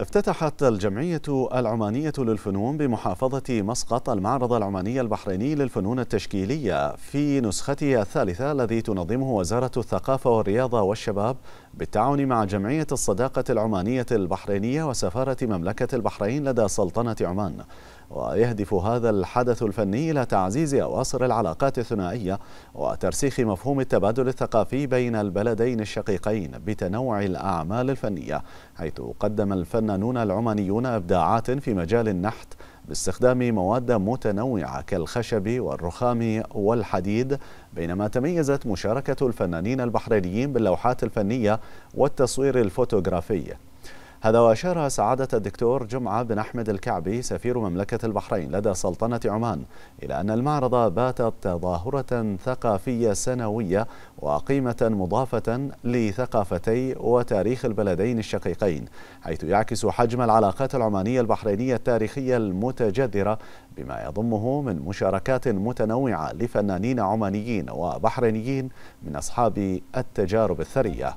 افتتحت الجمعية العمانية للفنون بمحافظة مسقط المعرض العماني البحريني للفنون التشكيلية في نسختها الثالثة الذي تنظمه وزارة الثقافة والرياضة والشباب بالتعاون مع جمعية الصداقة العمانية البحرينية وسفارة مملكة البحرين لدى سلطنة عمان ويهدف هذا الحدث الفني إلى تعزيز أواصر العلاقات الثنائية وترسيخ مفهوم التبادل الثقافي بين البلدين الشقيقين بتنوع الأعمال الفنية حيث قدم الفنانون العمانيون إبداعات في مجال النحت باستخدام مواد متنوعة كالخشب والرخام والحديد بينما تميزت مشاركة الفنانين البحرينيين باللوحات الفنية والتصوير الفوتوغرافي هذا وأشار سعادة الدكتور جمعة بن أحمد الكعبي سفير مملكة البحرين لدى سلطنة عمان إلى أن المعرض بات تظاهرة ثقافية سنوية وقيمة مضافة لثقافتي وتاريخ البلدين الشقيقين حيث يعكس حجم العلاقات العمانية البحرينية التاريخية المتجذرة بما يضمه من مشاركات متنوعة لفنانين عمانيين وبحرينيين من أصحاب التجارب الثرية